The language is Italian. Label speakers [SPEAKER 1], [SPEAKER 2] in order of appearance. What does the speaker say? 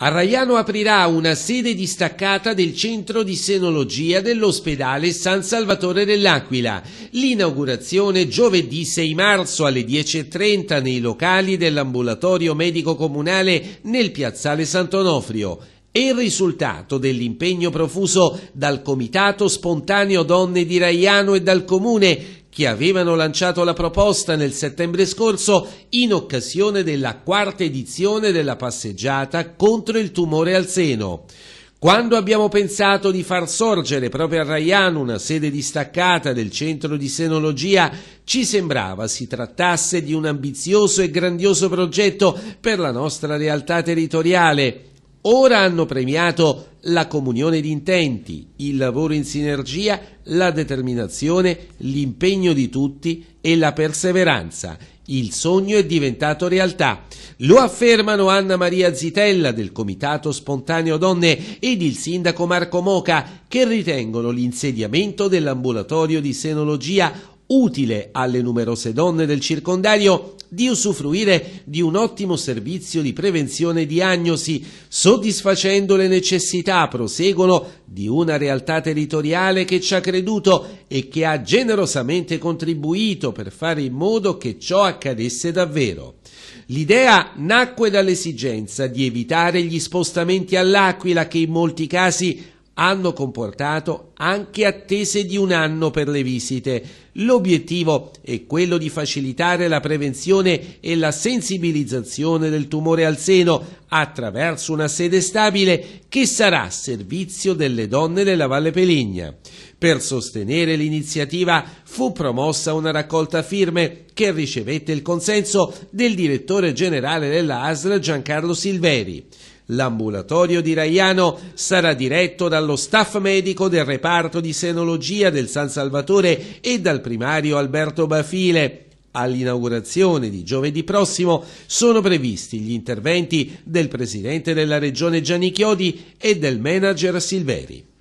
[SPEAKER 1] A Raiano aprirà una sede distaccata del centro di senologia dell'ospedale San Salvatore dell'Aquila. L'inaugurazione giovedì 6 marzo alle 10.30 nei locali dell'ambulatorio medico comunale nel piazzale Sant'Onofrio è il risultato dell'impegno profuso dal Comitato Spontaneo Donne di Raiano e dal Comune che avevano lanciato la proposta nel settembre scorso in occasione della quarta edizione della passeggiata contro il tumore al seno. Quando abbiamo pensato di far sorgere proprio a Raiano una sede distaccata del centro di senologia, ci sembrava si trattasse di un ambizioso e grandioso progetto per la nostra realtà territoriale Ora hanno premiato la comunione di intenti, il lavoro in sinergia, la determinazione, l'impegno di tutti e la perseveranza. Il sogno è diventato realtà. Lo affermano Anna Maria Zitella del Comitato Spontaneo Donne ed il sindaco Marco Moca, che ritengono l'insediamento dell'ambulatorio di senologia utile alle numerose donne del circondario di usufruire di un ottimo servizio di prevenzione e diagnosi, soddisfacendo le necessità, proseguono, di una realtà territoriale che ci ha creduto e che ha generosamente contribuito per fare in modo che ciò accadesse davvero. L'idea nacque dall'esigenza di evitare gli spostamenti all'Aquila che in molti casi hanno comportato anche attese di un anno per le visite. L'obiettivo è quello di facilitare la prevenzione e la sensibilizzazione del tumore al seno attraverso una sede stabile che sarà a servizio delle donne della Valle Peligna. Per sostenere l'iniziativa fu promossa una raccolta firme che ricevette il consenso del direttore generale della ASL Giancarlo Silveri. L'ambulatorio di Raiano sarà diretto dallo staff medico del reparto di senologia del San Salvatore e dal primario Alberto Bafile. All'inaugurazione di giovedì prossimo sono previsti gli interventi del presidente della regione Gianni Chiodi e del manager Silveri.